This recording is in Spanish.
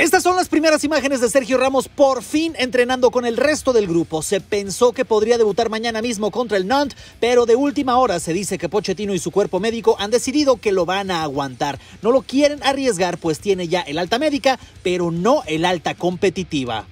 Estas son las primeras imágenes de Sergio Ramos por fin entrenando con el resto del grupo. Se pensó que podría debutar mañana mismo contra el Nantes, pero de última hora se dice que Pochettino y su cuerpo médico han decidido que lo van a aguantar. No lo quieren arriesgar pues tiene ya el alta médica, pero no el alta competitiva.